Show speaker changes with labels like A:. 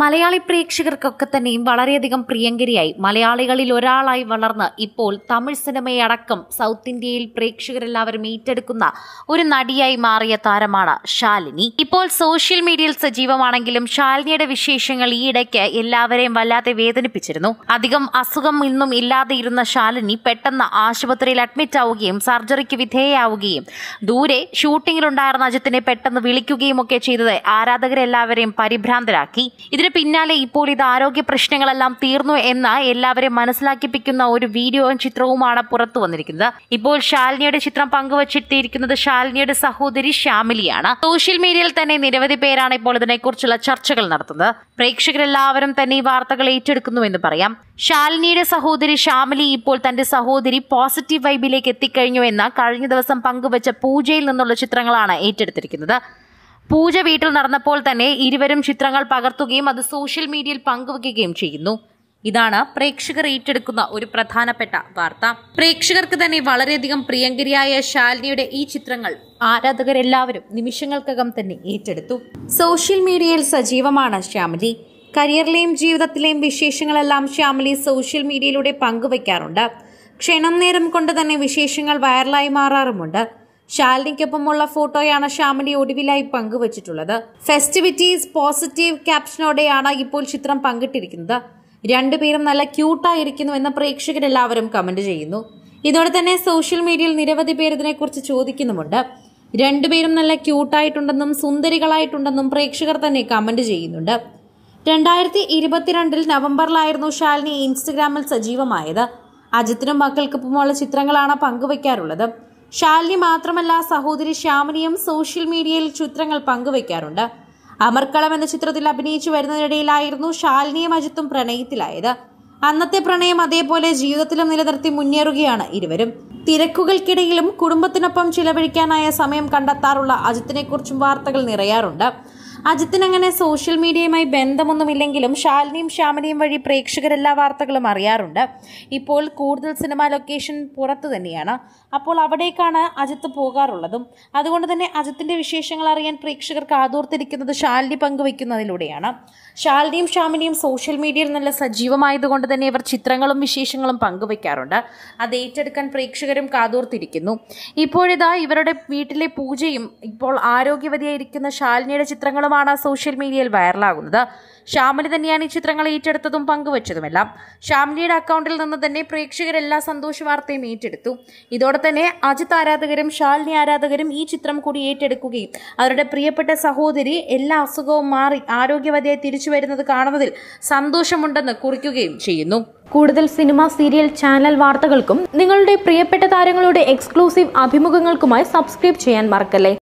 A: മലയാളി പ്രേക്ഷകർക്കൊക്കെ തന്നെയും വളരെയധികം പ്രിയങ്കരിയായി മലയാളികളിൽ ഒരാളായി വളർന്ന് ഇപ്പോൾ തമിഴ് സിനിമയടക്കം സൗത്ത് ഇന്ത്യയിൽ പ്രേക്ഷകരെല്ലാവരും ഏറ്റെടുക്കുന്ന ഒരു നടിയായി മാറിയ താരമാണ് ശാലിനി ഇപ്പോൾ സോഷ്യൽ മീഡിയയിൽ സജീവമാണെങ്കിലും ശാലിനിയുടെ വിശേഷങ്ങൾ ഈയിടയ്ക്ക് എല്ലാവരെയും വല്ലാതെ വേദനിപ്പിച്ചിരുന്നു അധികം അസുഖം ഇന്നും ഇല്ലാതെ ഇരുന്ന ശാലിനി പെട്ടെന്ന് ആശുപത്രിയിൽ അഡ്മിറ്റ് ആവുകയും സർജറിക്ക് വിധേയയാവുകയും ദൂരെ ഷൂട്ടിങ്ങിലുണ്ടായിരുന്ന അജിത്തിനെ പെട്ടെന്ന് വിളിക്കുകയും ഒക്കെ ചെയ്തത് ആരാധകരെല്ലാവരെയും പരിഭ്രാന്തരാക്കി ഇതിന് ഇതിന് പിന്നാലെ ഇപ്പോൾ ഇത് ആരോഗ്യ പ്രശ്നങ്ങളെല്ലാം തീർന്നു എന്ന് എല്ലാവരെയും മനസ്സിലാക്കിപ്പിക്കുന്ന ഒരു വീഡിയോയും ചിത്രവുമാണ് പുറത്തു വന്നിരിക്കുന്നത് ഇപ്പോൾ ശാലിനിയുടെ ചിത്രം പങ്കുവച്ചിട്ടിരിക്കുന്നത് ശാലിനിയുടെ സഹോദരി ശ്യാമിലിയാണ് സോഷ്യൽ മീഡിയയിൽ തന്നെ നിരവധി പേരാണ് ഇപ്പോൾ ഇതിനെക്കുറിച്ചുള്ള ചർച്ചകൾ നടത്തുന്നത് പ്രേക്ഷകരെല്ലാവരും തന്നെ ഈ വാർത്തകൾ ഏറ്റെടുക്കുന്നു എന്ന് പറയാം ശാലിനിയുടെ സഹോദരി ശ്യാമിലി ഇപ്പോൾ തന്റെ സഹോദരി പോസിറ്റീവ് വൈബിലേക്ക് എത്തിക്കഴിഞ്ഞു എന്ന കഴിഞ്ഞ ദിവസം പങ്കുവച്ച പൂജയിൽ നിന്നുള്ള ചിത്രങ്ങളാണ് ഏറ്റെടുത്തിരിക്കുന്നത് പൂജ വീട്ടിൽ നടന്നപ്പോൾ തന്നെ ഇരുവരും ചിത്രങ്ങൾ പകർത്തുകയും അത് സോഷ്യൽ മീഡിയയിൽ പങ്കുവയ്ക്കുകയും ചെയ്യുന്നു ഇതാണ് പ്രേക്ഷകർ ഏറ്റെടുക്കുന്ന ഒരു പ്രധാനപ്പെട്ട വാർത്ത പ്രേക്ഷകർക്ക് തന്നെ വളരെയധികം പ്രിയങ്കരിയായ ശാലിനിയുടെ ഈ ചിത്രങ്ങൾ ആരാധകരെല്ലാവരും നിമിഷങ്ങൾക്കകം തന്നെ ഏറ്റെടുത്തു സോഷ്യൽ മീഡിയയിൽ സജീവമാണ് ശ്യാമലി കരിയറിലെയും ജീവിതത്തിലെയും വിശേഷങ്ങളെല്ലാം ശ്യാമലി സോഷ്യൽ മീഡിയയിലൂടെ പങ്കുവയ്ക്കാറുണ്ട് ക്ഷണം നേരം കൊണ്ട് തന്നെ വിശേഷങ്ങൾ വൈറലായി മാറാറുമുണ്ട് ശാലിനിക്കൊപ്പമുള്ള ഫോട്ടോയാണ് ശ്യാമിനി ഒടുവിലായി പങ്കുവച്ചിട്ടുള്ളത് ഫെസ്റ്റിവിറ്റീസ് പോസിറ്റീവ് ക്യാപ്ഷനോടെയാണ് ഇപ്പോൾ ചിത്രം പങ്കിട്ടിരിക്കുന്നത് രണ്ടുപേരും നല്ല ക്യൂട്ടായിരിക്കുന്നു എന്ന് പ്രേക്ഷകരെല്ലാവരും കമന്റ് ചെയ്യുന്നു ഇതോടെ തന്നെ സോഷ്യൽ മീഡിയയിൽ നിരവധി പേർ ഇതിനെക്കുറിച്ച് ചോദിക്കുന്നുമുണ്ട് രണ്ടുപേരും നല്ല ക്യൂട്ടായിട്ടുണ്ടെന്നും സുന്ദരികളായിട്ടുണ്ടെന്നും പ്രേക്ഷകർ തന്നെ കമന്റ് ചെയ്യുന്നുണ്ട് രണ്ടായിരത്തി ഇരുപത്തിരണ്ടിൽ നവംബറിലായിരുന്നു ശാലിനി ഇൻസ്റ്റഗ്രാമിൽ സജീവമായത് അജിത്തിനും മക്കൾക്കൊപ്പമുള്ള ചിത്രങ്ങളാണ് പങ്കുവയ്ക്കാറുള്ളത് ശാലിനി മാത്രമല്ല സഹോദരി ശ്യാമിനിയും സോഷ്യൽ മീഡിയയിൽ ചിത്രങ്ങൾ പങ്കുവയ്ക്കാറുണ്ട് അമർക്കളം എന്ന ചിത്രത്തിൽ അഭിനയിച്ചു വരുന്നതിനിടയിലായിരുന്നു ശാലിനിയും അജിത്തും പ്രണയത്തിലായത് അന്നത്തെ പ്രണയം അതേപോലെ ജീവിതത്തിലും നിലനിർത്തി മുന്നേറുകയാണ് ഇരുവരും തിരക്കുകൾക്കിടയിലും കുടുംബത്തിനൊപ്പം ചിലവഴിക്കാനായ സമയം കണ്ടെത്താറുള്ള അജിത്തിനെക്കുറിച്ചും വാർത്തകൾ നിറയാറുണ്ട് അജിത്തിന് അങ്ങനെ സോഷ്യൽ മീഡിയയുമായി ബന്ധമൊന്നുമില്ലെങ്കിലും ശാലിനിയും ശ്യാമനിയും വഴി പ്രേക്ഷകരെല്ലാ വാർത്തകളും അറിയാറുണ്ട് ഇപ്പോൾ കൂടുതൽ സിനിമ ലൊക്കേഷൻ പുറത്തു തന്നെയാണ് അപ്പോൾ അവിടേക്കാണ് അജിത്ത് പോകാറുള്ളതും അതുകൊണ്ട് തന്നെ അജിത്തിൻ്റെ വിശേഷങ്ങൾ അറിയാൻ പ്രേക്ഷകർക്ക് ആതോർത്തിരിക്കുന്നത് ശാലിനി പങ്കുവയ്ക്കുന്നതിലൂടെയാണ് ശാലിനിയും ശ്യാമിനിയും സോഷ്യൽ മീഡിയയിൽ നല്ല സജീവമായതുകൊണ്ട് തന്നെ ഇവർ ചിത്രങ്ങളും വിശേഷങ്ങളും പങ്കുവയ്ക്കാറുണ്ട് അത് ഏറ്റെടുക്കാൻ പ്രേക്ഷകരും കാതോർത്തിരിക്കുന്നു ഇപ്പോഴിതാ ഇവരുടെ വീട്ടിലെ പൂജയും ഇപ്പോൾ ആരോഗ്യവതിയായിരിക്കുന്ന ശാലിനിയുടെ ചിത്രങ്ങളും ചിത്രമാണ് സോഷ്യൽ മീഡിയയിൽ വൈറലാകുന്നത് ശ്യാമിലി തന്നെയാണ് ഈ ചിത്രങ്ങൾ ഏറ്റെടുത്തതും പങ്കുവച്ചതുമെല്ലാം ശ്യാമിലിയുടെ അക്കൗണ്ടിൽ നിന്ന് തന്നെ പ്രേക്ഷകരെല്ലാ സന്തോഷ വാർത്തയും ഏറ്റെടുത്തു ഇതോടെ തന്നെ അജിത് ആരാധകരും ശാലിനി ആരാധകരും ഈ ചിത്രം കൂടി ഏറ്റെടുക്കുകയും അവരുടെ പ്രിയപ്പെട്ട സഹോദരി എല്ലാ അസുഖവും മാറി ആരോഗ്യവതിയായി തിരിച്ചു വരുന്നത് കാണുന്നതിൽ സന്തോഷമുണ്ടെന്ന് കുറിക്കുകയും ചെയ്യുന്നു കൂടുതൽ സിനിമ സീരിയൽ ചാനൽ വാർത്തകൾക്കും നിങ്ങളുടെ പ്രിയപ്പെട്ട താരങ്ങളുടെ എക്സ്ക്ലൂസീവ് അഭിമുഖങ്ങൾക്കുമായി സബ്സ്ക്രൈബ് ചെയ്യാൻ മറക്കല്ലേ